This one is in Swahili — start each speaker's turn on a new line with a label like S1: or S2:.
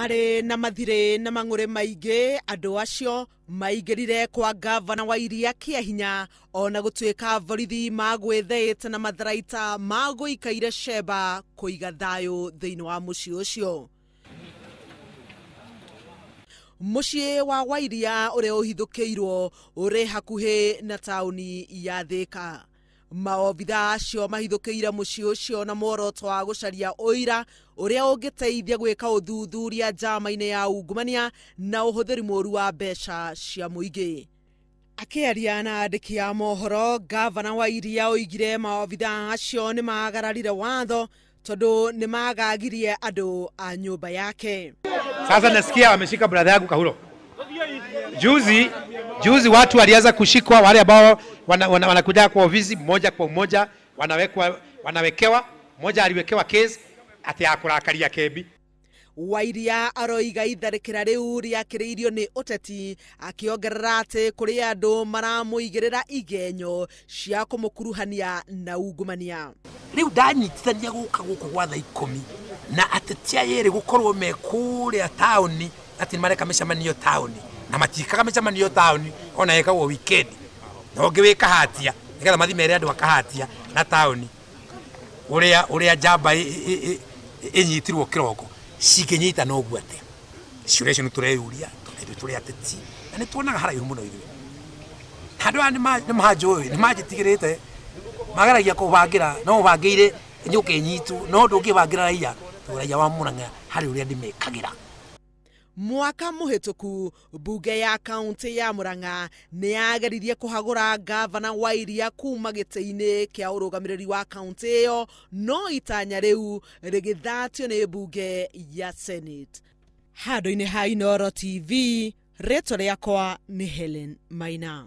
S1: marĩ na mathirĩ na mang'ũrĩ maingĩ andũ acio maingĩrire kwa ngavana wa iria kĩa hinya o na gũtuĩka borithi magwĩthĩĩte na matharaita magũikaire sheba kũiga thayũ thĩinĩ wa mũciĩ ũcio mũciĩ wa wairia ũrĩa ũhithũkĩirwo ũrĩ hakuhĩ na taũni ya thĩka maobitha acio mahithũkĩire mũciĩ ucio na moroto wa gũcaria ũira ũrĩa ũngĩteithia gwĩka ũthuthuria njama-inĩ ya ungumania na ũhũthĩri mũũru wa mbeca cia mũingĩ akĩaria na andĩki a mohoro gavana wa iria oigire maobitha acio ni magararire watho tondũ ni magagirie andũ a nyũmba yake sasa nasikia
S2: wameshika brother yangu kahuro Juzi juzi watu walianza kushikwa, wale ambao wanakuja wana, wana kwa ofisi mmoja kwa mmoja wanawekwa, wanawekewa mmoja aliwekewa kesi ati ya kebi
S1: wairia aroiga itharikira riu riakiriirio ni uteti akiongerera ati kuri andu maramuigirira igenyo cia kumukuruhania na ungumania riu ndanyitithania guka guku gwa thaa ikumi na atetia
S2: yeri gukorwo mekuria tauni ati mareka micemania taoni na matika matikaga micemania taoni ona yeka ĩkagwo wikendi na ũngĩ wĩ kahatia nĩgetha mathi mere andũ akahatia na taoni ũrĩa ũrĩa njamba ĩnyitirwo kĩroko cingĩnyita no ũguo atĩa ciũria icio nĩ tũreyuria tondũ tũrĩ ateti na nĩ tuonaga haraihu mũno ithuĩ ni aya nĩ manjũĩ nĩ manjĩtigĩrĩte mageragia kũbangĩra no ũbangĩire nyũkĩ nyitu no ndũngĩbangĩra raiya tondũ raiya wa mũrang'a harĩ ũrĩa ndĩmekagĩra
S1: mwaka muhituku mbunge ya kaunti ya muranga ni yageririe kuhagura ngavana wa iria kuma gite-ini kia urugamiriri wa kaunti iyo no itanya riu rigithatio ni mbunge ya senate handå-inä ha inoro tv rĩtwa rĩakwa ni helen maina